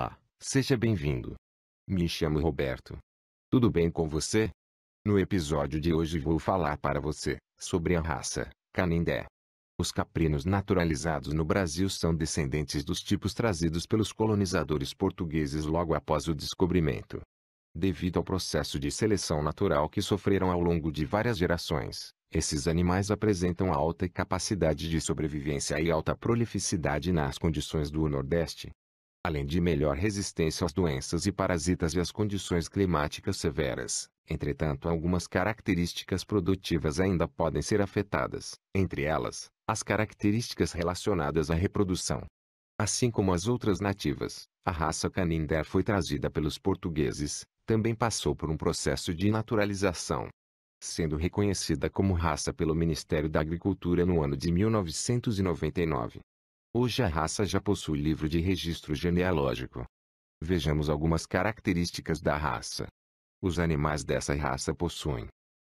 Olá, seja bem-vindo. Me chamo Roberto. Tudo bem com você? No episódio de hoje vou falar para você sobre a raça Canindé. Os caprinos naturalizados no Brasil são descendentes dos tipos trazidos pelos colonizadores portugueses logo após o descobrimento. Devido ao processo de seleção natural que sofreram ao longo de várias gerações, esses animais apresentam alta capacidade de sobrevivência e alta prolificidade nas condições do Nordeste, além de melhor resistência às doenças e parasitas e às condições climáticas severas. Entretanto, algumas características produtivas ainda podem ser afetadas, entre elas, as características relacionadas à reprodução. Assim como as outras nativas, a raça Caninder foi trazida pelos portugueses, também passou por um processo de naturalização. Sendo reconhecida como raça pelo Ministério da Agricultura no ano de 1999, Hoje a raça já possui livro de registro genealógico. Vejamos algumas características da raça. Os animais dessa raça possuem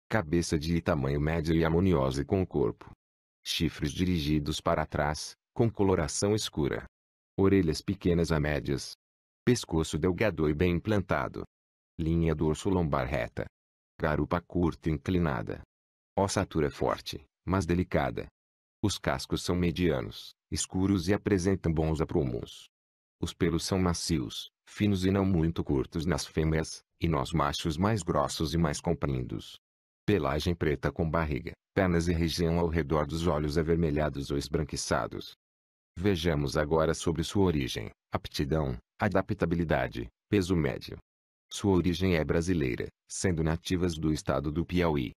cabeça de tamanho médio e harmoniosa com o corpo, chifres dirigidos para trás, com coloração escura, orelhas pequenas a médias, pescoço delgado e bem implantado, linha dorso-lombar reta, garupa curta e inclinada, ossatura forte, mas delicada. Os cascos são medianos, escuros e apresentam bons aprumos. Os pelos são macios, finos e não muito curtos nas fêmeas, e nos machos mais grossos e mais compridos. Pelagem preta com barriga, pernas e região ao redor dos olhos avermelhados ou esbranquiçados. Vejamos agora sobre sua origem, aptidão, adaptabilidade, peso médio. Sua origem é brasileira, sendo nativas do estado do Piauí.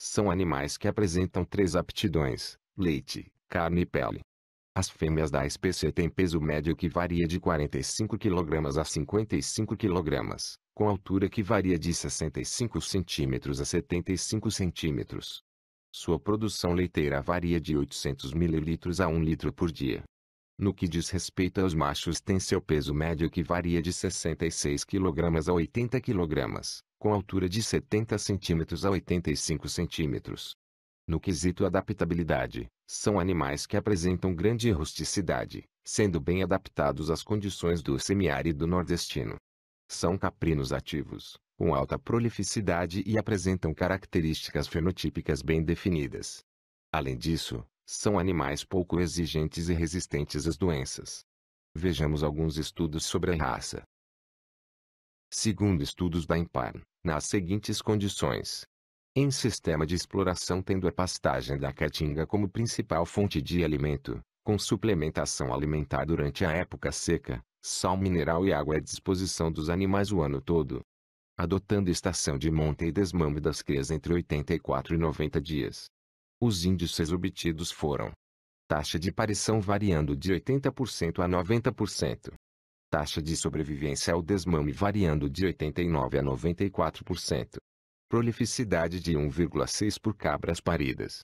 São animais que apresentam três aptidões: leite, carne e pele. As fêmeas da espécie têm peso médio que varia de 45 kg a 55 kg, com altura que varia de 65 cm a 75 cm. Sua produção leiteira varia de 800 ml a 1 litro por dia. No que diz respeito aos machos tem seu peso médio que varia de 66 kg a 80 kg, com altura de 70 cm a 85 cm. No quesito adaptabilidade, são animais que apresentam grande rusticidade, sendo bem adaptados às condições do semiárido nordestino. São caprinos ativos, com alta prolificidade e apresentam características fenotípicas bem definidas. Além disso, são animais pouco exigentes e resistentes às doenças. Vejamos alguns estudos sobre a raça. Segundo estudos da IMPAR, nas seguintes condições, em sistema de exploração tendo a pastagem da caatinga como principal fonte de alimento, com suplementação alimentar durante a época seca, sal mineral e água à disposição dos animais o ano todo. Adotando estação de monta e desmame das crias entre 84 e 90 dias. Os índices obtidos foram taxa de aparição variando de 80% a 90%, taxa de sobrevivência ao desmame variando de 89% a 94% prolificidade de 1,6 por cabras paridas.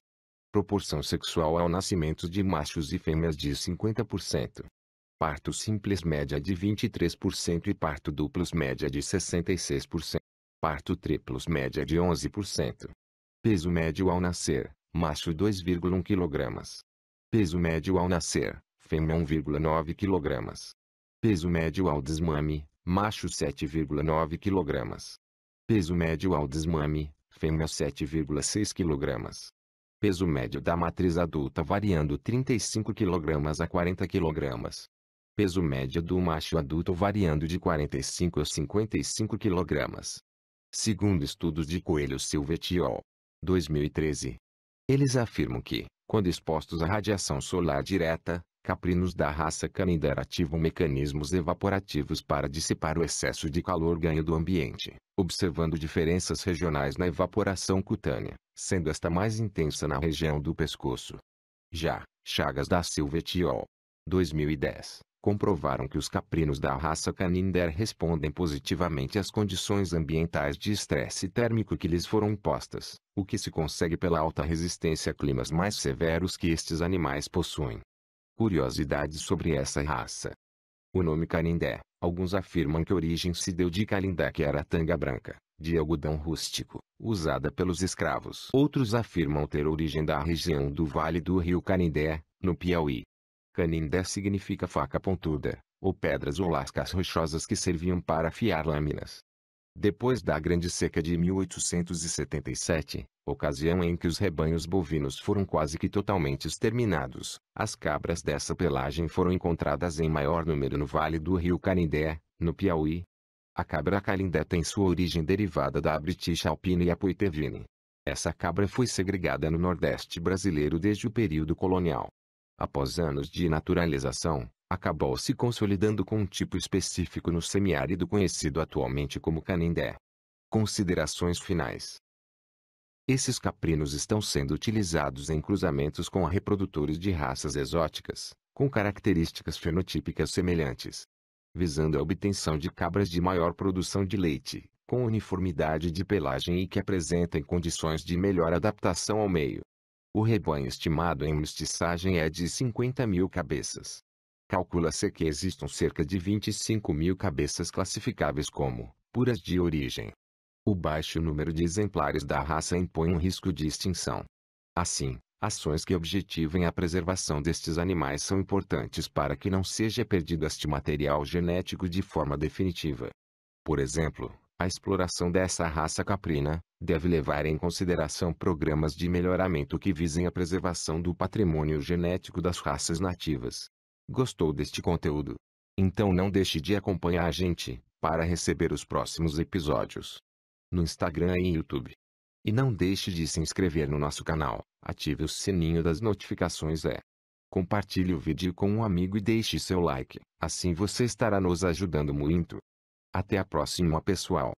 Proporção sexual ao nascimento de machos e fêmeas de 50%. Parto simples média de 23% e parto duplos média de 66%. Parto triplos média de 11%. Peso médio ao nascer, macho 2,1 kg. Peso médio ao nascer, fêmea 1,9 kg. Peso médio ao desmame, macho 7,9 kg. Peso médio ao desmame, fêmea 7,6 kg. Peso médio da matriz adulta variando 35 kg a 40 kg. Peso médio do macho adulto variando de 45 a 55 kg. Segundo estudos de Coelho Silvetiol, 2013. Eles afirmam que, quando expostos à radiação solar direta, caprinos da raça canindera ativam mecanismos evaporativos para dissipar o excesso de calor ganho do ambiente, observando diferenças regionais na evaporação cutânea, sendo esta mais intensa na região do pescoço. Já, Chagas da Silva et al. 2010 comprovaram que os caprinos da raça Caninder respondem positivamente às condições ambientais de estresse térmico que lhes foram impostas, o que se consegue pela alta resistência a climas mais severos que estes animais possuem. Curiosidades sobre essa raça. O nome Canindé, alguns afirmam que a origem se deu de Calindé que era a tanga branca, de algodão rústico, usada pelos escravos. Outros afirmam ter origem da região do Vale do Rio Canindé, no Piauí. Canindé significa faca pontuda, ou pedras ou lascas rochosas que serviam para afiar lâminas. Depois da grande seca de 1877, ocasião em que os rebanhos bovinos foram quase que totalmente exterminados, as cabras dessa pelagem foram encontradas em maior número no vale do rio Canindé, no Piauí. A cabra calindé tem sua origem derivada da British Alpine e Apoitevine. Essa cabra foi segregada no Nordeste brasileiro desde o período colonial. Após anos de naturalização, acabou se consolidando com um tipo específico no semiárido conhecido atualmente como canindé. Considerações finais. Esses caprinos estão sendo utilizados em cruzamentos com reprodutores de raças exóticas, com características fenotípicas semelhantes, visando a obtenção de cabras de maior produção de leite, com uniformidade de pelagem e que apresentem condições de melhor adaptação ao meio. O rebanho estimado em mestiçagem é de 50 mil cabeças calcula-se que existam cerca de 25 mil cabeças classificáveis como puras de origem. O baixo número de exemplares da raça impõe um risco de extinção. Assim, ações que objetivem a preservação destes animais são importantes para que não seja perdido este material genético de forma definitiva. Por exemplo, a exploração dessa raça caprina deve levar em consideração programas de melhoramento que visem a preservação do patrimônio genético das raças nativas. Gostou deste conteúdo? Então não deixe de acompanhar a gente para receber os próximos episódios no Instagram e YouTube. E não deixe de se inscrever no nosso canal, ative o sininho das notificações é. Compartilhe o vídeo com um amigo e deixe seu like, assim você estará nos ajudando muito. Até a próxima pessoal.